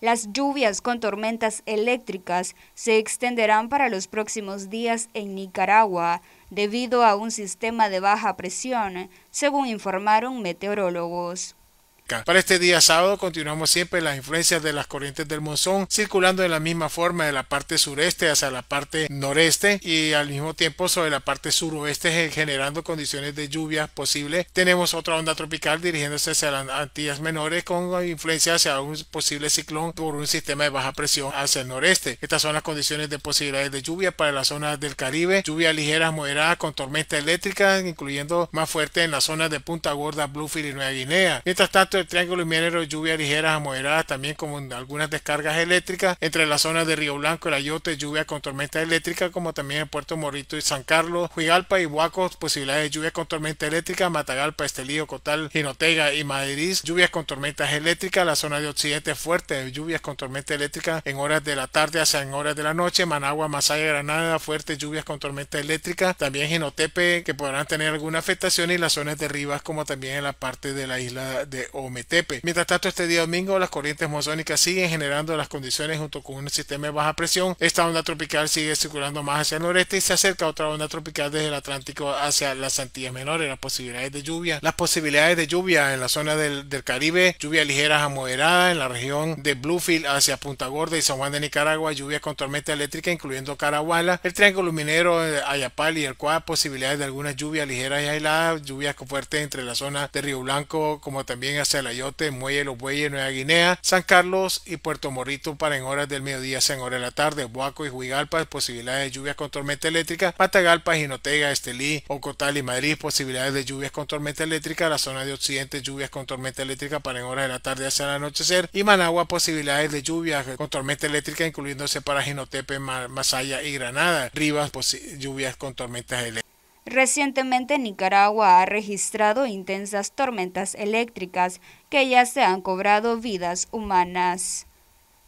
Las lluvias con tormentas eléctricas se extenderán para los próximos días en Nicaragua debido a un sistema de baja presión, según informaron meteorólogos. Para este día sábado continuamos siempre las influencias de las corrientes del monzón circulando de la misma forma de la parte sureste hacia la parte noreste y al mismo tiempo sobre la parte suroeste eh, generando condiciones de lluvia posible. Tenemos otra onda tropical dirigiéndose hacia las Antillas Menores con influencia hacia un posible ciclón por un sistema de baja presión hacia el noreste. Estas son las condiciones de posibilidades de lluvia para las zonas del Caribe, lluvia ligera, moderada con tormenta eléctrica, incluyendo más fuerte en las zonas de Punta Gorda, Bluefield y Nueva Guinea. Mientras tanto, del triángulo minero lluvia lluvias ligeras a moderadas, también como algunas descargas eléctricas entre las zonas de Río Blanco, la Ayote, lluvia con tormenta eléctrica, como también en Puerto Morrito y San Carlos, Huigalpa y Huacos, posibilidades de lluvia con tormenta eléctrica, Matagalpa, Estelío, Cotal, Jinotega y Madrid, lluvias con tormentas eléctricas, la zona de Occidente fuerte, lluvias con tormenta eléctrica en horas de la tarde hacia en horas de la noche, Managua, Masaya, Granada, fuerte, lluvias con tormenta eléctrica, también Jinotepe, que podrán tener alguna afectación y las zonas de Rivas como también en la parte de la isla de O Metepe. Mientras tanto, este día domingo las corrientes monzónicas siguen generando las condiciones junto con un sistema de baja presión. Esta onda tropical sigue circulando más hacia el noreste y se acerca a otra onda tropical desde el Atlántico hacia las Antillas Menores. Las posibilidades de lluvia. Las posibilidades de lluvia en la zona del, Caribe, lluvia ligera a moderada en la región de Bluefield hacia Punta Gorda y San Juan de Nicaragua, lluvia con tormenta eléctrica incluyendo Carahuala. el Triángulo Minero, eh, Ayapal y el cual posibilidades de algunas lluvias ligeras y aisladas, lluvias fuertes entre la zona de Río Blanco como también hacia Celayote, Muelle Los Bueyes, Nueva Guinea, San Carlos y Puerto Morrito para en horas del mediodía, en horas de la tarde, Huaco y Juigalpa, posibilidades de lluvias con tormenta eléctrica, Matagalpa, Jinotega, Estelí, Ocotal y Madrid, posibilidades de lluvias con tormenta eléctrica, la zona de occidente, lluvias con tormenta eléctrica para en horas de la tarde hacia el anochecer y Managua, posibilidades de lluvias con tormenta eléctrica, incluyéndose para Ginotepe, Masaya y Granada, Rivas, lluvias con tormentas eléctricas. Recientemente Nicaragua ha registrado intensas tormentas eléctricas que ya se han cobrado vidas humanas.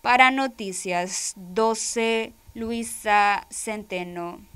Para Noticias 12, Luisa Centeno.